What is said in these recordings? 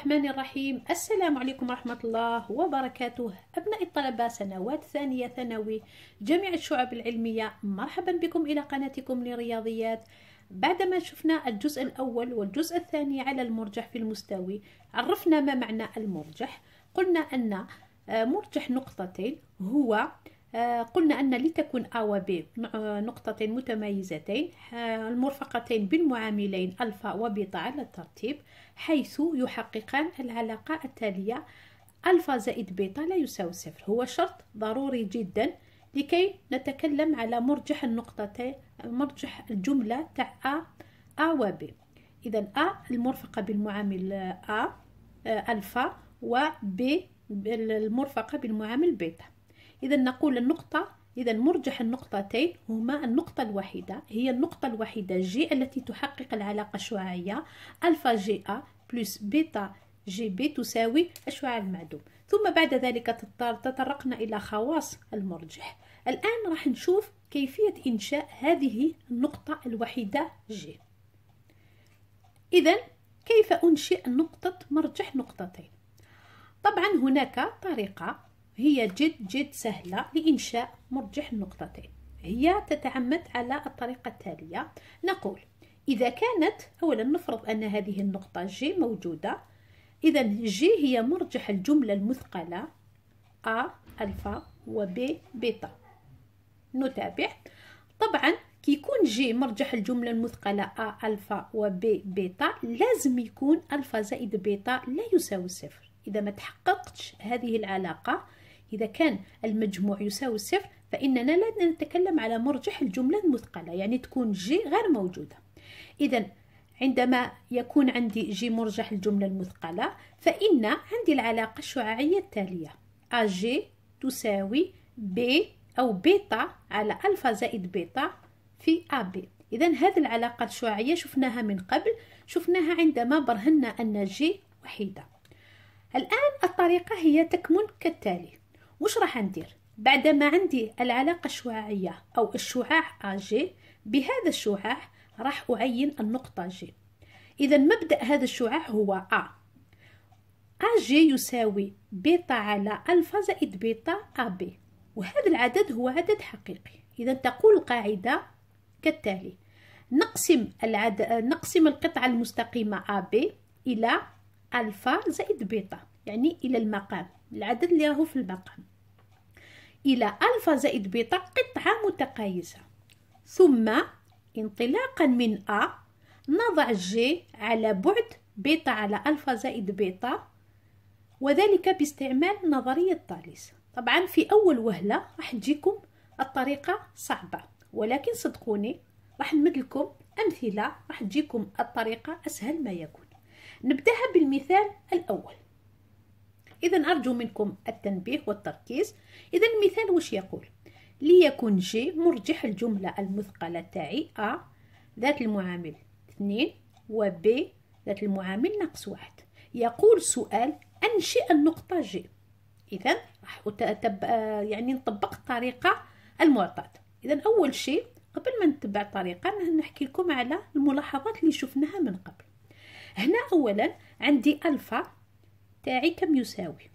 الرحمن الرحيم السلام عليكم ورحمة الله وبركاته أبناء الطلبة سنوات ثانية ثانوي جميع الشعب العلمية مرحبا بكم إلى قناتكم لرياضيات بعدما شفنا الجزء الأول والجزء الثاني على المرجح في المستوي عرفنا ما معنى المرجح قلنا أن آه، مرجح نقطتين هو آه، قلنا أن لتكون أ و ب نقطتين متميزتين آه، المرفقتين بالمعاملين ألفا وبيتا على الترتيب حيث يحققان العلاقة التالية ألفا زائد بيتا لا يساوي صفر هو شرط ضروري جدا لكي نتكلم على مرجح النقطتين مرجح الجملة تاع أ أ و ب إذا أ المرفقة بالمعامل أ آه، ألفا و ب المرفقة بالمعامل بيتا إذا نقول النقطة إذا مرجح النقطتين هما النقطة الوحيدة هي النقطة الوحيدة جي التي تحقق العلاقة الشعاعية ألفا جي أ بلس بيتا جي بي تساوي الشعاع المعدوم ثم بعد ذلك تطرقنا إلى خواص المرجح الآن راح نشوف كيفية إنشاء هذه النقطة الوحيدة جي إذا كيف أنشئ نقطة مرجح نقطتين طبعا هناك طريقة هي جد جد سهلة لإنشاء مرجح النقطتين هي تتعمد على الطريقة التالية نقول إذا كانت أولا نفرض أن هذه النقطة جي موجودة إذا جي هي مرجح الجملة المثقلة أ ألفا و وب بيتا نتابع طبعا كي يكون جي مرجح الجملة المثقلة أ ألفا و وب بيتا لازم يكون ألفا زائد بيتا لا يساوي صفر إذا ما تحققتش هذه العلاقة إذا كان المجموع يساوي صفر فإننا لا نتكلم على مرجح الجملة المثقلة يعني تكون جي غير موجودة إذا عندما يكون عندي جي مرجح الجملة المثقلة فإن عندي العلاقة الشعاعية التالية أجي تساوي ب أو بيتا على ألفا زائد بيتا في أب إذا هذه العلاقة الشعاعية شفناها من قبل شفناها عندما برهنا أن جي وحيدة الآن الطريقة هي تكمن كالتالي وش راح ندير بعد ما عندي العلاقة الشعاعية أو الشعاع جي بهذا الشعاع راح أعين النقطة جي إذا مبدأ هذا الشعاع هو أ أ جي يساوي بيتا على ألفا زائد بيتا أ بي وهذا العدد هو عدد حقيقي إذا تقول القاعدة كالتالي نقسم العد... نقسم القطعة المستقيمة أ بي إلى ألفا زائد بيتا يعني إلى المقام العدد اللي راهو في المقام إلى ألفا زائد بيتا قطعة متقايسة ثم انطلاقا من أ نضع جي على بعد بيتا على ألفا زائد بيتا وذلك باستعمال نظرية طاليس طبعا في أول وهلة راح تجيكم الطريقة صعبة ولكن صدقوني راح نمد لكم أمثلة راح تجيكم الطريقة أسهل ما يكون نبدأها بالمثال الأول إذا أرجو منكم التنبيه والتركيز إذا المثال وش يقول ليكن جي مرجح الجملة المثقلة تاعي أ ذات المعامل اثنين و ب ذات المعامل ناقص واحد يقول سؤال أنشئ النقطة جي إذا راح يعني نطبق الطريقة المعطاة إذا أول شيء قبل ما نتبع الطريقة نحكي لكم على الملاحظات اللي شفناها من قبل هنا أولا عندي ألفا تاعي كم يساوي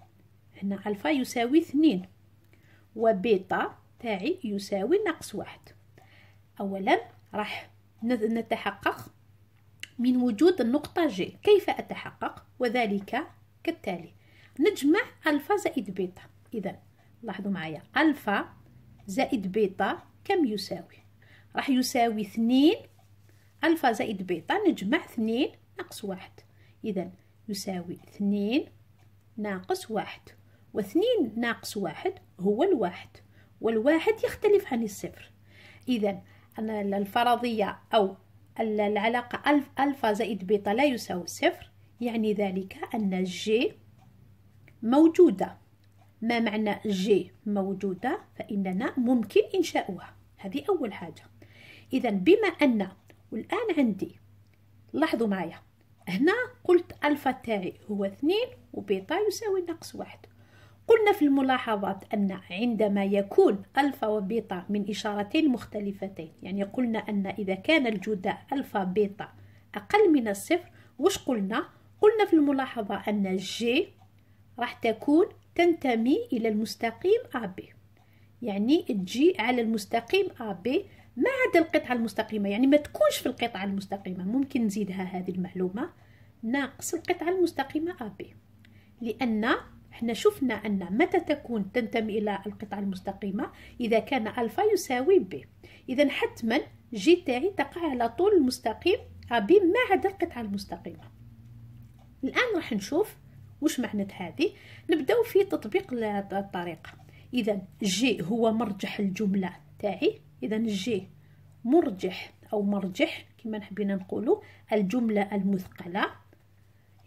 هنا ألفا يساوي اثنين وبيتا تاعي يساوي ناقص واحد أولا راح نتحقق من وجود النقطة جي كيف أتحقق وذلك كالتالي نجمع ألفا زائد بيتا إذا لاحظوا معايا ألفا زائد بيتا كم يساوي راح يساوي اثنين ألفا زائد بيتا نجمع اثنين ناقص واحد إذا يساوي اثنين ناقص واحد واثنين ناقص واحد هو الواحد والواحد يختلف عن الصفر إذا أنا الفرضية أو العلاقة ألف ألفا زائد بيتا لا يساوي صفر يعني ذلك أن جي موجودة ما معنى جي موجودة فإننا ممكن إنشاؤها هذه أول حاجة إذا بما أن والآن عندي لاحظوا معايا هنا قلت الفا تاعي هو اثنين وبيتا يساوي ناقص واحد قلنا في الملاحظات أن عندما يكون ألفا وبيتا من إشارتين مختلفتين يعني قلنا أن إذا كان الجداء ألفا بيتا أقل من الصفر واش قلنا؟ قلنا في الملاحظة أن جي راح تكون تنتمي إلى المستقيم بي يعني جي على المستقيم بي ما عدا القطعة المستقيمة يعني ما تكونش في القطعة المستقيمة ممكن نزيدها هذه المعلومة ناقص القطعة المستقيمة ا بي لأن احنا شفنا أن متى تكون تنتمي إلى القطعة المستقيمة إذا كان ألفا يساوي ب إذا حتما جي تاعي تقع على طول المستقيم ا بي ما عدا القطعة المستقيمة الآن راح نشوف وش معنات هذه نبداو في تطبيق الطريقة إذا جي هو مرجح الجملة تاعي إذا جي مرجح أو مرجح كما حبينا نقولوا الجملة المثقلة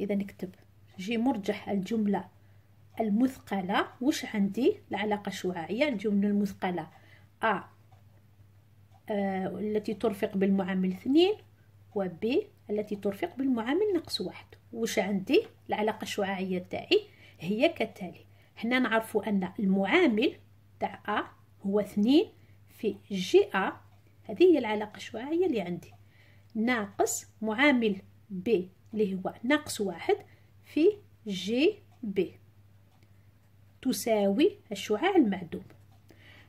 إذا نكتب جي مرجح الجملة المثقلة وش عندي العلاقة الشعاعية الجملة المثقلة أ آه التي ترفق بالمعامل اثنين و ب التي ترفق بالمعامل ناقص واحد وش عندي العلاقة الشعاعية تاعي هي كالتالي حنا نعرفوا أن المعامل تاع أ هو اثنين في جي أ هذه هي العلاقة الشعاعية اللي عندي ناقص معامل بي اللي هو ناقص واحد في جي بي تساوي الشعاع المعدوم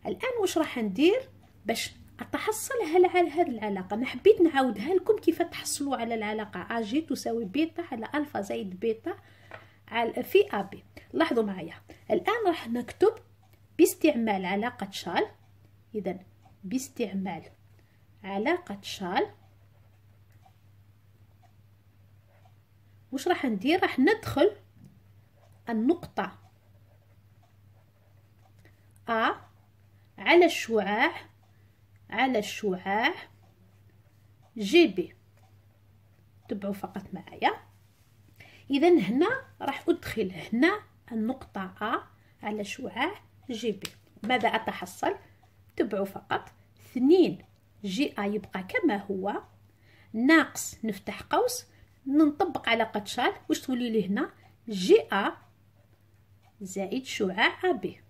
الآن واش راح ندير باش أتحصل على هذه العلاقة أنا حبيت نعاودها لكم كيف تحصلوا على العلاقة أ جي تساوي بيتا على ألفا زائد بيتا في أبي لاحظوا معايا الآن راح نكتب باستعمال علاقة شال إذا باستعمال علاقة شال وش راح ندير راح ندخل النقطة أ على الشعاع على الشعاع جي بي تبعوا فقط معايا إذا هنا راح أدخل هنا النقطة أ على شعاع جي بي ماذا أتحصل نتبعو فقط ثنين جي ا يبقى كما هو ناقص نفتح قوس نطبق على قدشان واش تولي لي هنا جي ا زائد شعاع ا بي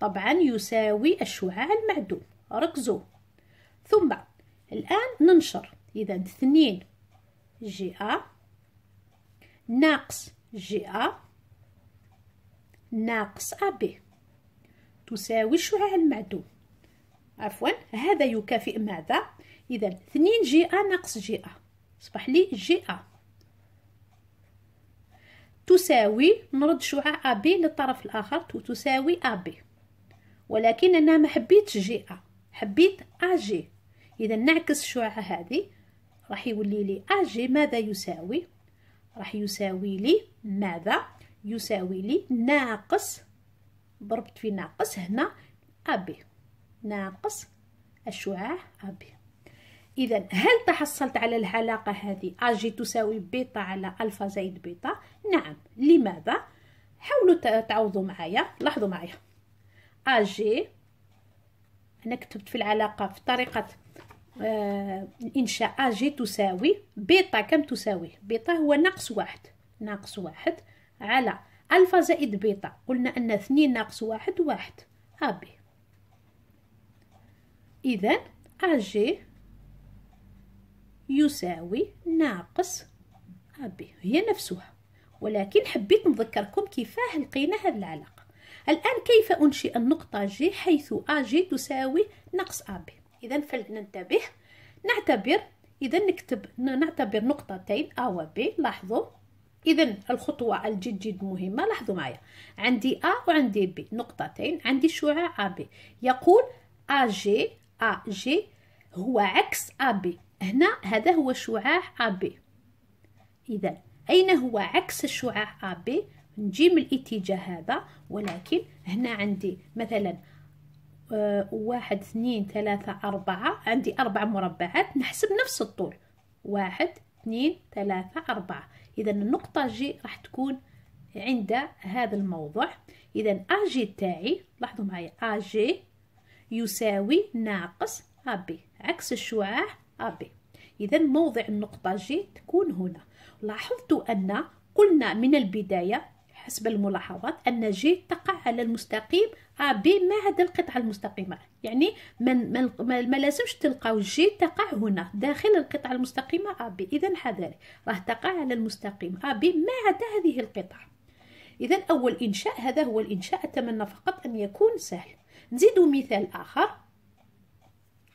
طبعا يساوي الشعاع المعدوم ركزوا ثم الآن ننشر إذا اثنين جي ا ناقص جي ا ناقص ا بي تساوي الشعاع المعدوم عفوا هذا يكافئ ماذا اذا 2 ا ناقص جي ا اصبح لي ا تساوي نرد شعاع ا بي للطرف الاخر تساوي بي ولكن انا ما حبيتش ا حبيت ا جي اذا نعكس الشعاع هذه راح يولي لي ا جي ماذا يساوي راح يساوي لي ماذا يساوي لي ناقص ضربت في ناقص هنا أبي ناقص الشعاع أبي إذا هل تحصلت على العلاقة هذه أجي تساوي بيتا على ألفا زائد بيتا؟ نعم لماذا؟ حاولوا تعوضوا معايا لاحظوا معايا أجي أنا كتبت في العلاقة في طريقة آه الإنشاء أجي تساوي بيتا كم تساوي؟ بيتا هو ناقص واحد ناقص واحد على ألفا زائد بيتا قلنا أن اثنين ناقص واحد واحد بي إذا أجي يساوي ناقص أبي هي نفسها ولكن حبيت نذكركم كيفاه لقينا هذه العلاقة الآن كيف أنشئ النقطة جي حيث أجي تساوي ا أبي إذا فلننتبه نعتبر إذا نكتب نعتبر نقطتين أ و ب لاحظوا اذا الخطوه الجد جد مهمه لاحظوا معايا عندي ا وعندي بي نقطتين عندي شعاع ا بي يقول ا جي ا جي هو عكس ا بي هنا هذا هو شعاع ا بي اذا اين هو عكس الشعاع ا بي نجي من الاتجاه هذا ولكن هنا عندي مثلا آه، واحد اثنين ثلاثة أربعة عندي أربع مربعات نحسب نفس الطول واحد اثنين ثلاثة أربعة إذا النقطة جي راح تكون عند هذا الموضوع إذا أجي تاعي لاحظوا معي أجي يساوي ناقص أبي عكس الشعاع أبي إذا موضع النقطة جي تكون هنا لاحظت أن قلنا من البداية حسب الملاحظات أن جي تقع على المستقيم أ آه، بي ما هذه القطعة المستقيمة يعني من من ما لازمش تلقاو جي تقع هنا داخل القطعة المستقيمة أ آه، بي إذا حذاري راه تقع على المستقيم أ آه، بي ما عدا هذه القطعة إذا أول إنشاء هذا هو الإنشاء أتمنى فقط أن يكون سهل نزيد مثال آخر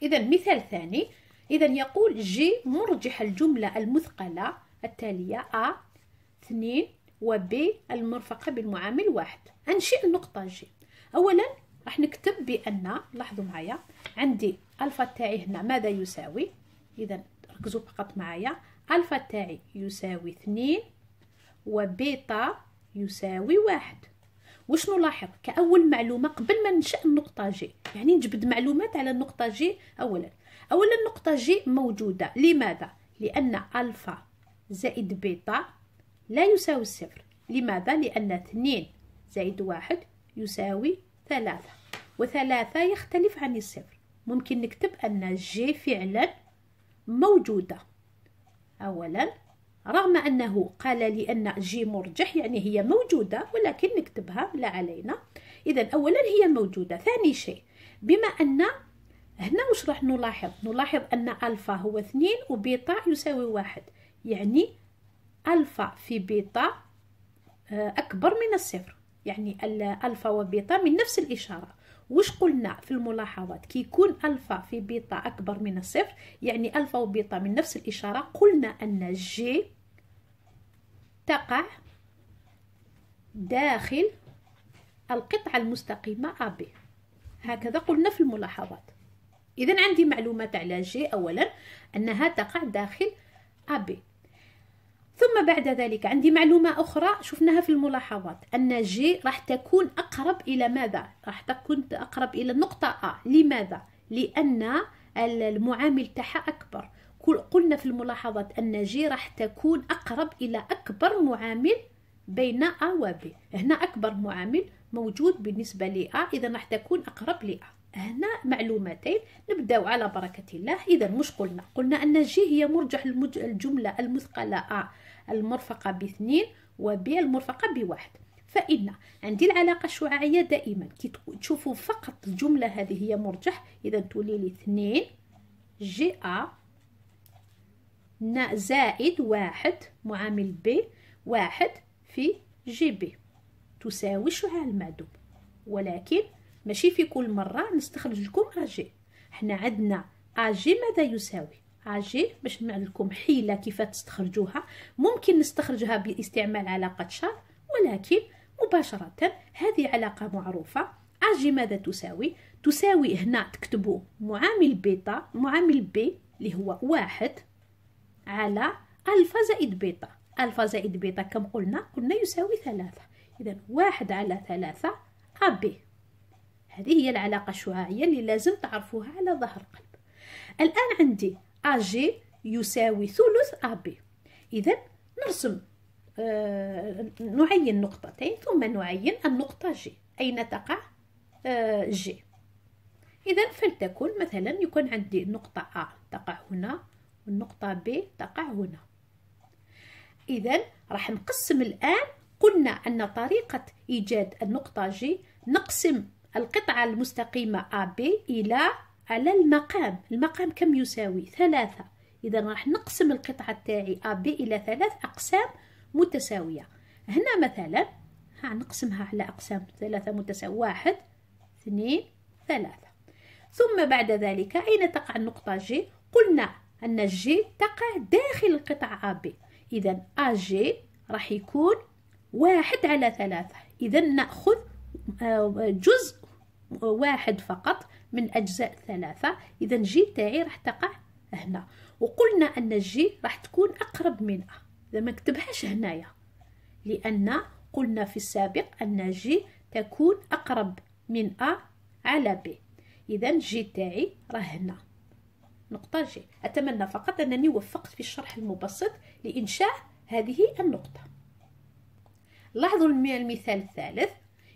إذا مثال ثاني إذا يقول جي مرجح الجملة المثقلة التالية أ اثنين وب المرفقة بالمعامل واحد أنشئ النقطة جي أولا راح نكتب بأن لاحظوا معايا عندي ألفا تاعي هنا ماذا يساوي إذا ركزوا فقط معايا ألفا تاعي يساوي اثنين وبيتا يساوي واحد واش نلاحظ كأول معلومة قبل ما ننشأ النقطة جي يعني نجبد معلومات على النقطة جي أولا أولا النقطة جي موجودة لماذا؟ لأن ألفا زائد بيتا لا يساوي الصفر لماذا؟ لأن اثنين زائد واحد يساوي ثلاثة وثلاثة يختلف عن الصفر ممكن نكتب أن جي فعلا موجودة أولا رغم أنه قال لي أن جي مرجح يعني هي موجودة ولكن نكتبها لا علينا إذا أولا هي موجودة ثاني شيء بما أن هنا واش راح نلاحظ نلاحظ أن ألفا هو اثنين وبيتا يساوي واحد يعني ألفا في بيتا آه، أكبر من الصفر يعني الفا وبيتا من نفس الإشارة واش قلنا في الملاحظات كي يكون ألفا في بيتا أكبر من الصفر يعني ألفا وبيتا من نفس الإشارة قلنا أن جي تقع داخل القطعة المستقيمة AB هكذا قلنا في الملاحظات إذا عندي معلومات على جي أولا أنها تقع داخل AB ثم بعد ذلك عندي معلومة أخرى شفناها في الملاحظات أن جي راح تكون أقرب إلى ماذا؟ راح تكون أقرب إلى النقطة أ لماذا؟ لأن المعامل تاعها أكبر قلنا في الملاحظات أن جي راح تكون أقرب إلى أكبر معامل بين أ و ب هنا أكبر معامل موجود بالنسبة لأ إذا راح تكون أقرب لأ هنا معلومتين نبداو على بركة الله إذا مش قلنا قلنا أن جي هي مرجح الجملة المثقلة أ آه، المرفقة باثنين وب المرفقة بواحد فإن عندي العلاقة الشعاعية دائما كي تشوفوا فقط الجملة هذه هي مرجح إذا تولي لي اثنين جي أ زائد واحد معامل ب واحد في جي بي تساوي الشعاع المعدوم ولكن ماشي في كل مره نستخرج لكم اجي حنا عندنا اجي ماذا يساوي اجي باش نعمل لكم حيله كيف تستخرجوها ممكن نستخرجها باستعمال علاقه شر ولكن مباشره هذه علاقه معروفه اجي ماذا تساوي تساوي هنا تكتبوا معامل بيتا معامل بي اللي هو واحد على الفا زائد بيتا الفا زائد بيتا كم قلنا قلنا يساوي ثلاثة إذا واحد على ثلاثة بي هذه هي العلاقة الشعاعية اللي لازم تعرفوها على ظهر قلب الآن عندي AG يساوي ثلث AB إذا نرسم آه، نعين نقطتين ثم نعين النقطة G أين تقع آه G إذا فلتكن مثلا يكون عندي النقطة A تقع هنا والنقطة B تقع هنا إذا راح نقسم الآن قلنا أن طريقة إيجاد النقطة G نقسم القطعة المستقيمة AB إلى على المقام المقام كم يساوي ثلاثة إذا راح نقسم القطعة تاعي AB إلى ثلاث أقسام متساوية هنا مثلا نقسمها على أقسام ثلاثة متساوية واحد اثنين ثلاثة ثم بعد ذلك أين تقع النقطة G؟ قلنا أن G تقع داخل القطعة AB إذا AG راح يكون واحد على ثلاثة إذا نأخذ آه، جزء واحد فقط من أجزاء ثلاثه إذا جي تاعي راح تقع هنا وقلنا أن جي راح تكون أقرب من أ إذا ما هنايا لأن قلنا في السابق أن جي تكون أقرب من أ على ب إذا جي تاعي راه هنا نقطة جي أتمنى فقط أنني وفقت في الشرح المبسط لإنشاء هذه النقطة لاحظوا المثال الثالث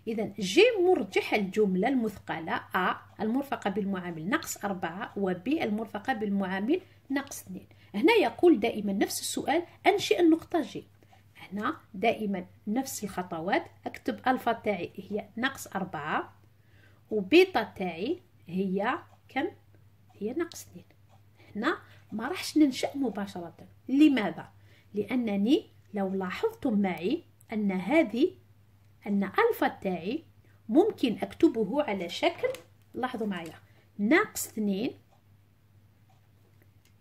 إذا جي مرجح الجملة المثقلة أ المرفقة بالمعامل ناقص أربعة بي المرفقة بالمعامل ناقص اثنين هنا يقول دائما نفس السؤال أنشئ النقطة جي هنا دائما نفس الخطوات أكتب ألفا تاعي هي ناقص أربعة وبيتا تاعي هي كم هي ناقص اثنين هنا ما راحش ننشأ مباشرة لماذا؟ لأنني لو لاحظتم معي أن هذه أن ألفا تاعي ممكن أكتبه على شكل لاحظوا معايا ناقص اثنين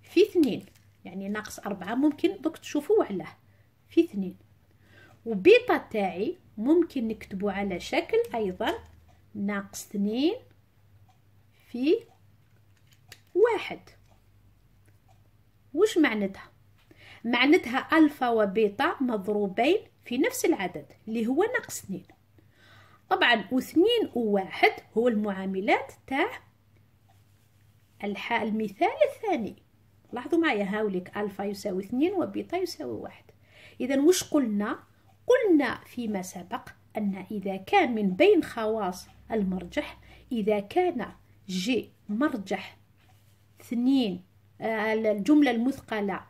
في اثنين يعني ناقص أربعة ممكن دوك تشوفوا علاه في اثنين وبيتا تاعي ممكن نكتبو على شكل أيضا ناقص اثنين في واحد وش معنتها؟ معنتها ألفا وبيتا مضروبين في نفس العدد اللي هو ناقص اثنين طبعا واثنين وواحد هو المعاملات تاع المثال الثاني لاحظوا معايا هاوليك ألفا يساوي اثنين وبيتا يساوي واحد إذا وش قلنا؟ قلنا فيما سبق أن إذا كان من بين خواص المرجح إذا كان جي مرجح اثنين آه، الجملة المثقلة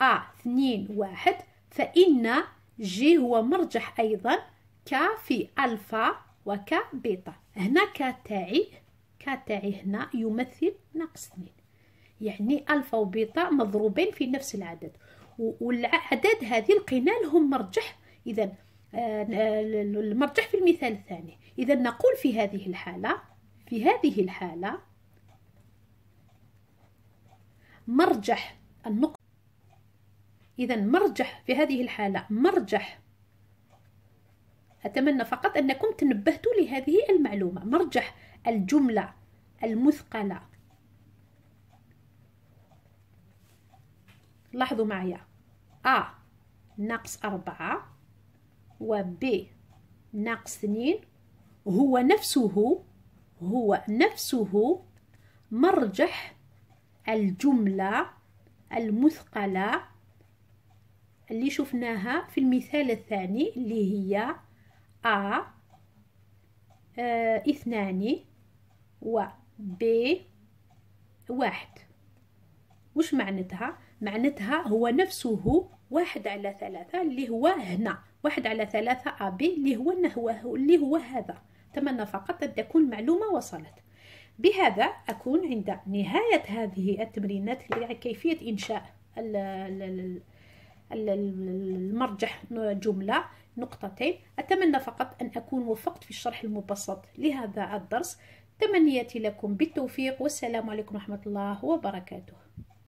أ اثنين واحد فإن جي هو مرجح أيضا ك في ألفا وك بيتا هنا ك تاعي ك تاعي هنا يمثل ناقص اثنين يعني ألفا وبيتا مضروبين في نفس العدد والعدد هذه لقينا لهم مرجح إذا آه، المرجح في المثال الثاني إذا نقول في هذه الحالة في هذه الحالة مرجح النقطة إذا مرجح في هذه الحالة مرجح أتمنى فقط أنكم تنبهتوا لهذه المعلومة مرجح الجملة المثقلة لاحظوا معي أ ناقص أربعة و ب ناقص اثنين هو نفسه هو نفسه مرجح الجملة المثقلة اللي شفناها في المثال الثاني اللي هي أ آه، اثنان و ب واحد وش معنتها معنتها هو نفسه واحد على ثلاثة اللي هو هنا واحد على ثلاثة أبي اللي هو هو اللي هو هذا تمنى فقط أن تكون معلومة وصلت بهذا أكون عند نهاية هذه التمرينات عن كيفية إنشاء المرجح جملة نقطتين أتمنى فقط أن أكون وفقت في الشرح المبسط لهذا الدرس تمنياتي لكم بالتوفيق والسلام عليكم ورحمة الله وبركاته